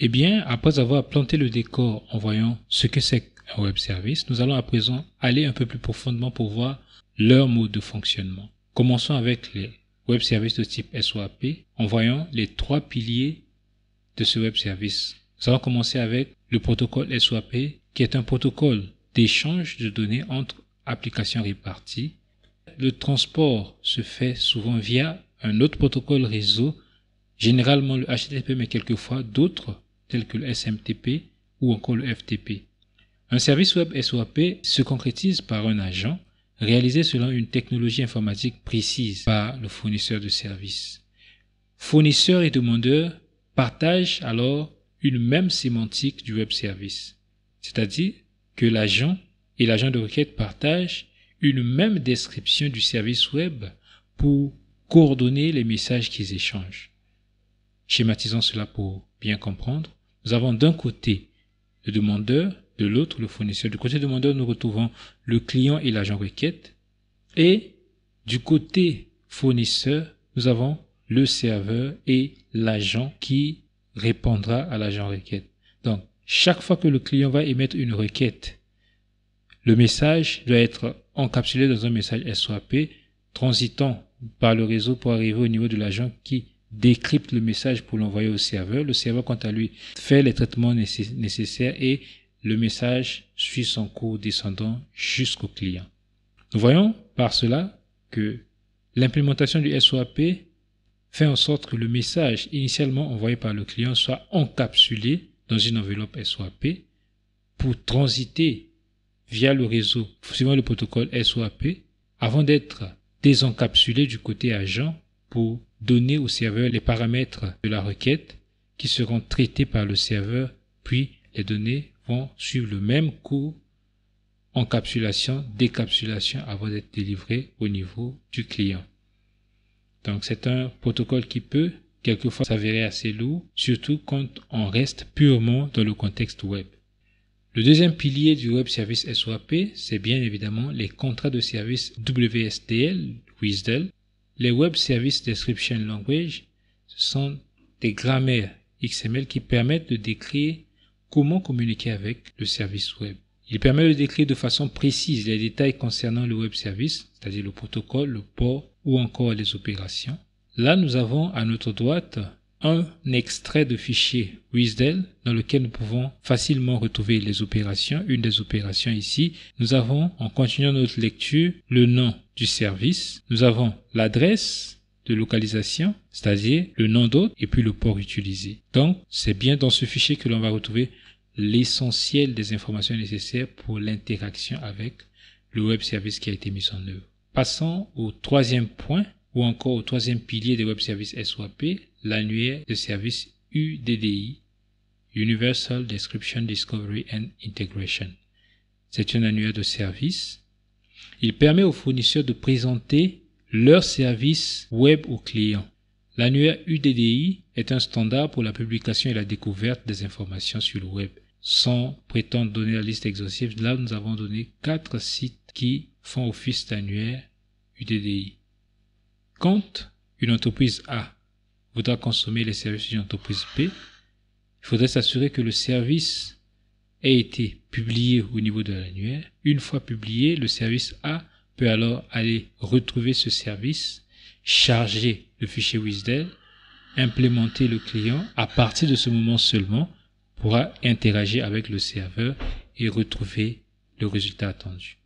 Eh bien, après avoir planté le décor en voyant ce que c'est un web service, nous allons à présent aller un peu plus profondément pour voir leur mode de fonctionnement. Commençons avec les web services de type SOAP en voyant les trois piliers de ce web service. Nous allons commencer avec le protocole SOAP qui est un protocole d'échange de données entre applications réparties. Le transport se fait souvent via un autre protocole réseau, généralement le HTTP mais quelquefois d'autres tels que le SMTP ou encore le FTP. Un service web SOAP se concrétise par un agent réalisé selon une technologie informatique précise par le fournisseur de service. Fournisseurs et demandeur partagent alors une même sémantique du web service, c'est-à-dire que l'agent et l'agent de requête partagent une même description du service web pour coordonner les messages qu'ils échangent. Schématisons cela pour bien comprendre. Nous avons d'un côté le demandeur, de l'autre le fournisseur. Du côté demandeur, nous retrouvons le client et l'agent requête. Et du côté fournisseur, nous avons le serveur et l'agent qui répondra à l'agent requête. Donc, chaque fois que le client va émettre une requête, le message doit être encapsulé dans un message SOAP transitant par le réseau pour arriver au niveau de l'agent qui décrypte le message pour l'envoyer au serveur. Le serveur, quant à lui, fait les traitements nécessaires et le message suit son cours descendant jusqu'au client. Nous voyons par cela que l'implémentation du SOAP fait en sorte que le message initialement envoyé par le client soit encapsulé dans une enveloppe SOAP pour transiter via le réseau suivant le protocole SOAP avant d'être désencapsulé du côté agent pour donner au serveur les paramètres de la requête qui seront traités par le serveur, puis les données vont suivre le même cours encapsulation, décapsulation avant d'être délivrées au niveau du client. Donc c'est un protocole qui peut quelquefois s'avérer assez lourd, surtout quand on reste purement dans le contexte web. Le deuxième pilier du Web Service SOAP, c'est bien évidemment les contrats de service WSDL, WSDL, les Web Service Description Language, ce sont des grammaires XML qui permettent de décrire comment communiquer avec le service web. Il permet de décrire de façon précise les détails concernant le web service, c'est-à-dire le protocole, le port ou encore les opérations. Là, nous avons à notre droite un extrait de fichier WSDL dans lequel nous pouvons facilement retrouver les opérations. Une des opérations ici, nous avons, en continuant notre lecture, le nom du service, nous avons l'adresse de localisation, c'est-à-dire le nom d'hôte et puis le port utilisé. Donc, c'est bien dans ce fichier que l'on va retrouver l'essentiel des informations nécessaires pour l'interaction avec le web service qui a été mis en œuvre. Passons au troisième point ou encore au troisième pilier des web services SOAP, l'annuaire de service UDDI, Universal Description Discovery and Integration. C'est un annuaire de service. Il permet aux fournisseurs de présenter leurs services web aux clients. L'annuaire UDDI est un standard pour la publication et la découverte des informations sur le web. Sans prétendre donner la liste exhaustive, là nous avons donné quatre sites qui font office d'annuaire UDDI. Quand une entreprise A faudra consommer les services d'une entreprise P, il faudrait s'assurer que le service ait été publié au niveau de l'annuaire. Une fois publié, le service A peut alors aller retrouver ce service, charger le fichier WISDEL, implémenter le client. À partir de ce moment seulement, pourra interagir avec le serveur et retrouver le résultat attendu.